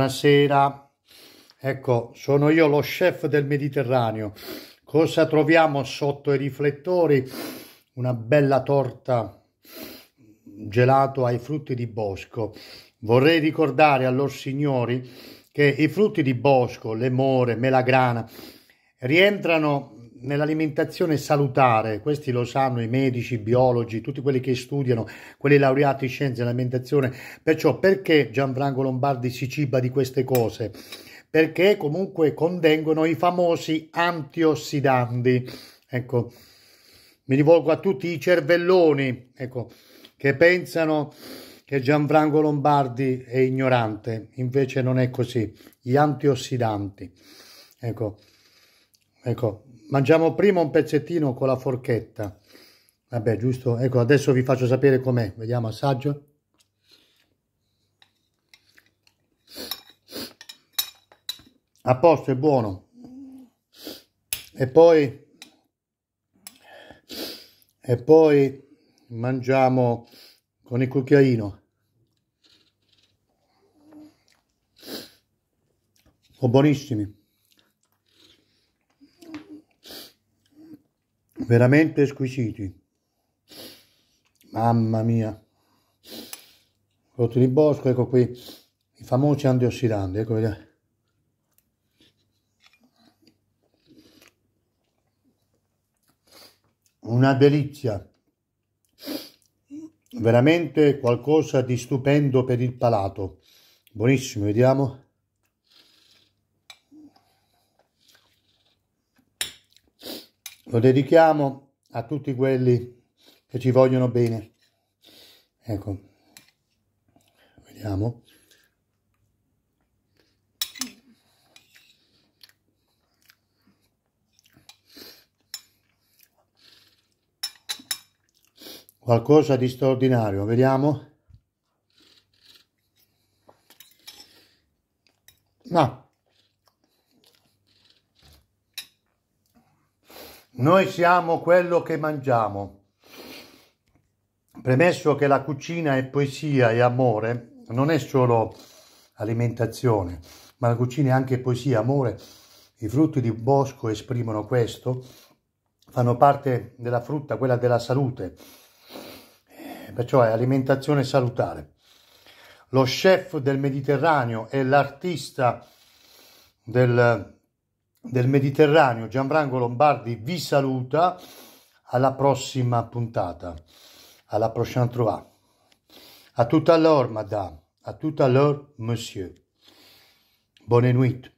Buonasera, ecco, sono io lo chef del Mediterraneo. Cosa troviamo sotto i riflettori? Una bella torta gelato ai frutti di bosco. Vorrei ricordare a loro signori che i frutti di bosco, le more, melagrana, rientrano nell'alimentazione salutare, questi lo sanno i medici, i biologi, tutti quelli che studiano, quelli laureati in scienze dell'alimentazione, perciò perché Gianfranco Lombardi si ciba di queste cose? Perché comunque contengono i famosi antiossidanti. Ecco, mi rivolgo a tutti i cervelloni, ecco, che pensano che Gianfranco Lombardi è ignorante, invece non è così, gli antiossidanti. Ecco, ecco, mangiamo prima un pezzettino con la forchetta vabbè giusto ecco adesso vi faccio sapere com'è vediamo assaggio a posto è buono e poi e poi mangiamo con il cucchiaino o buonissimi veramente squisiti. Mamma mia. Frutti di bosco, ecco qui, i famosi antiossidanti, ecco vedete. Una delizia, veramente qualcosa di stupendo per il palato. Buonissimo, vediamo. lo dedichiamo a tutti quelli che ci vogliono bene. Ecco, vediamo. Qualcosa di straordinario, vediamo. No. Noi siamo quello che mangiamo. Premesso che la cucina è poesia e amore, non è solo alimentazione, ma la cucina è anche poesia, amore. I frutti di bosco esprimono questo, fanno parte della frutta, quella della salute, perciò è alimentazione salutare. Lo chef del Mediterraneo è l'artista del del Mediterraneo. Gianfranco Lombardi vi saluta. Alla prossima puntata. Alla prochaine trova. A tout à l'heure, madame. A tout à l'heure, monsieur. Bonne nuit.